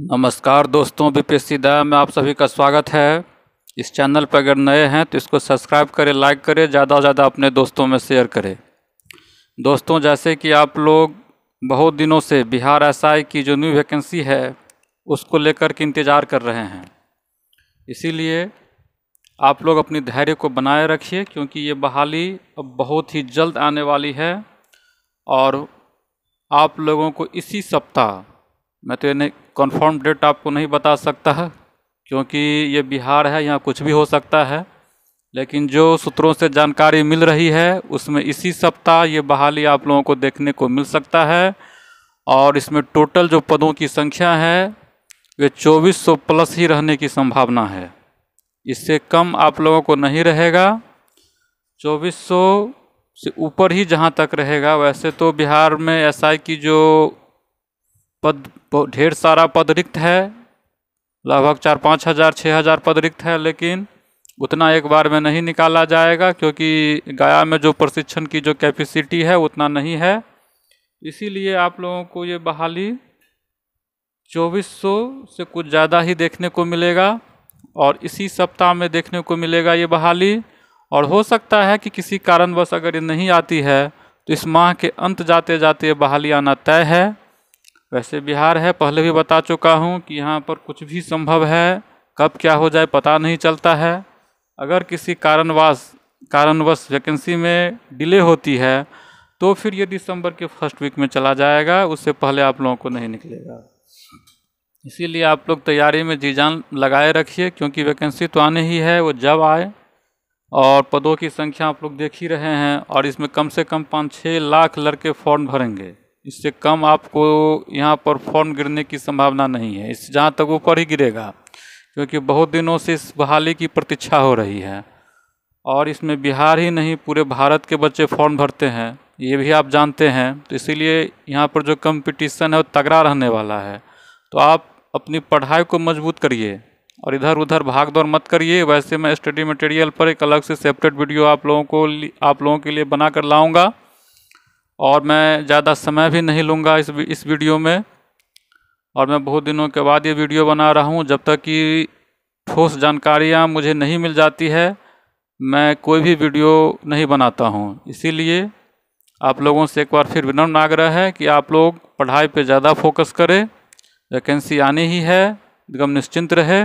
नमस्कार दोस्तों बीपीएससी दया में आप सभी का स्वागत है इस चैनल पर अगर नए हैं तो इसको सब्सक्राइब करें लाइक करें ज़्यादा से ज़्यादा अपने दोस्तों में शेयर करें दोस्तों जैसे कि आप लोग बहुत दिनों से बिहार एस की जो न्यू वैकेंसी है उसको लेकर के इंतज़ार कर रहे हैं इसीलिए आप लोग अपनी धैर्य को बनाए रखिए क्योंकि ये बहाली अब बहुत ही जल्द आने वाली है और आप लोगों को इसी सप्ताह मैं तो यानी कन्फर्म डेट आपको नहीं बता सकता है क्योंकि ये बिहार है यहाँ कुछ भी हो सकता है लेकिन जो सूत्रों से जानकारी मिल रही है उसमें इसी सप्ताह ये बहाली आप लोगों को देखने को मिल सकता है और इसमें टोटल जो पदों की संख्या है वे 2400 प्लस ही रहने की संभावना है इससे कम आप लोगों को नहीं रहेगा 2400 से ऊपर ही जहाँ तक रहेगा वैसे तो बिहार में एसआई की जो पद ढेर सारा पद रिक्त है लगभग चार पाँच हज़ार छः हज़ार पद रिक्त है लेकिन उतना एक बार में नहीं निकाला जाएगा क्योंकि गया में जो प्रशिक्षण की जो कैपेसिटी है उतना नहीं है इसीलिए आप लोगों को ये बहाली 2400 से कुछ ज़्यादा ही देखने को मिलेगा और इसी सप्ताह में देखने को मिलेगा ये बहाली और हो सकता है कि किसी कारणवश अगर ये नहीं आती है तो इस माह के अंत जाते जाते ये बहाली आना तय है वैसे बिहार है पहले भी बता चुका हूँ कि यहाँ पर कुछ भी संभव है कब क्या हो जाए पता नहीं चलता है अगर किसी कारणवास कारणवश वैकेंसी में डिले होती है तो फिर ये दिसंबर के फर्स्ट वीक में चला जाएगा उससे पहले आप लोगों को नहीं निकलेगा इसीलिए आप लोग तैयारी में जी जान लगाए रखिए क्योंकि वैकेंसी तो आने ही है वो जब आए और पदों की संख्या आप लोग देख ही रहे हैं और इसमें कम से कम पाँच छः लाख लड़के फॉर्म भरेंगे इससे कम आपको यहाँ पर फॉर्म गिरने की संभावना नहीं है इस जहाँ तक ऊपर ही गिरेगा क्योंकि बहुत दिनों से इस बहाली की प्रतीक्षा हो रही है और इसमें बिहार ही नहीं पूरे भारत के बच्चे फॉर्म भरते हैं ये भी आप जानते हैं तो इसीलिए यहाँ पर जो कंपटीशन है वो तगड़ा रहने वाला है तो आप अपनी पढ़ाई को मजबूत करिए और इधर उधर भाग दौड़ मत करिए वैसे मैं स्टडी मटेरियल पर एक अलग से सेपरेट वीडियो आप लोगों को आप लोगों के लिए बना कर लाऊँगा और मैं ज़्यादा समय भी नहीं लूँगा इस इस वीडियो में और मैं बहुत दिनों के बाद ये वीडियो बना रहा हूँ जब तक कि ठोस जानकारियाँ मुझे नहीं मिल जाती है मैं कोई भी वीडियो नहीं बनाता हूँ इसीलिए आप लोगों से एक बार फिर विनम्र आग्रह है कि आप लोग पढ़ाई पे ज़्यादा फोकस करें वैकेंसी आनी ही है एकदम निश्चिंत रहे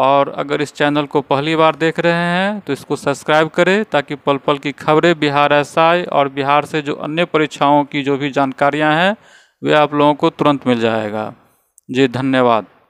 और अगर इस चैनल को पहली बार देख रहे हैं तो इसको सब्सक्राइब करें ताकि पल पल की खबरें बिहार एस और बिहार से जो अन्य परीक्षाओं की जो भी जानकारियाँ हैं वे आप लोगों को तुरंत मिल जाएगा जी धन्यवाद